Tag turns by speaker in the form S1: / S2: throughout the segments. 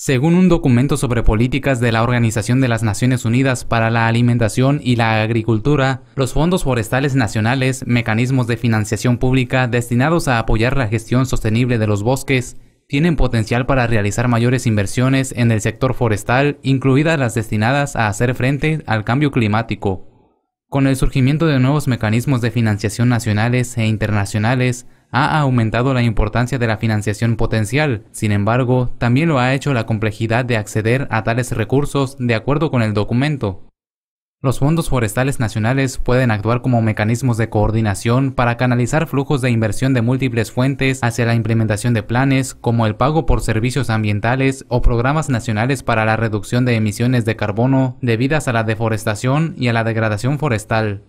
S1: Según un documento sobre políticas de la Organización de las Naciones Unidas para la Alimentación y la Agricultura, los fondos forestales nacionales, mecanismos de financiación pública destinados a apoyar la gestión sostenible de los bosques, tienen potencial para realizar mayores inversiones en el sector forestal, incluidas las destinadas a hacer frente al cambio climático. Con el surgimiento de nuevos mecanismos de financiación nacionales e internacionales, ha aumentado la importancia de la financiación potencial, sin embargo, también lo ha hecho la complejidad de acceder a tales recursos de acuerdo con el documento. Los fondos forestales nacionales pueden actuar como mecanismos de coordinación para canalizar flujos de inversión de múltiples fuentes hacia la implementación de planes como el pago por servicios ambientales o programas nacionales para la reducción de emisiones de carbono debidas a la deforestación y a la degradación forestal.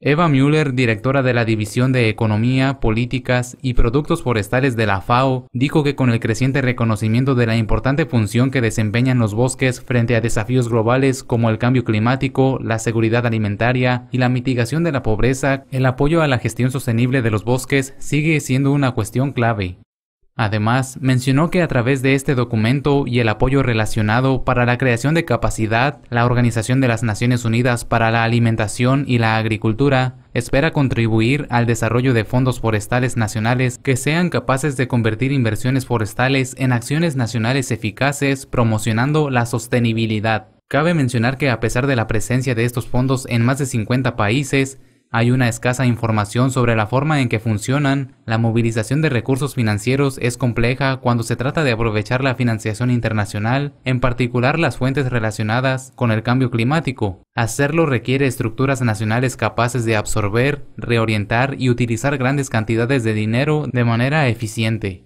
S1: Eva Müller, directora de la División de Economía, Políticas y Productos Forestales de la FAO, dijo que con el creciente reconocimiento de la importante función que desempeñan los bosques frente a desafíos globales como el cambio climático, la seguridad alimentaria y la mitigación de la pobreza, el apoyo a la gestión sostenible de los bosques sigue siendo una cuestión clave. Además, mencionó que a través de este documento y el apoyo relacionado para la creación de capacidad, la Organización de las Naciones Unidas para la Alimentación y la Agricultura espera contribuir al desarrollo de fondos forestales nacionales que sean capaces de convertir inversiones forestales en acciones nacionales eficaces promocionando la sostenibilidad. Cabe mencionar que a pesar de la presencia de estos fondos en más de 50 países, hay una escasa información sobre la forma en que funcionan, la movilización de recursos financieros es compleja cuando se trata de aprovechar la financiación internacional, en particular las fuentes relacionadas con el cambio climático. Hacerlo requiere estructuras nacionales capaces de absorber, reorientar y utilizar grandes cantidades de dinero de manera eficiente.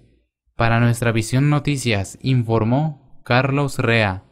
S1: Para nuestra visión noticias, informó Carlos Rea.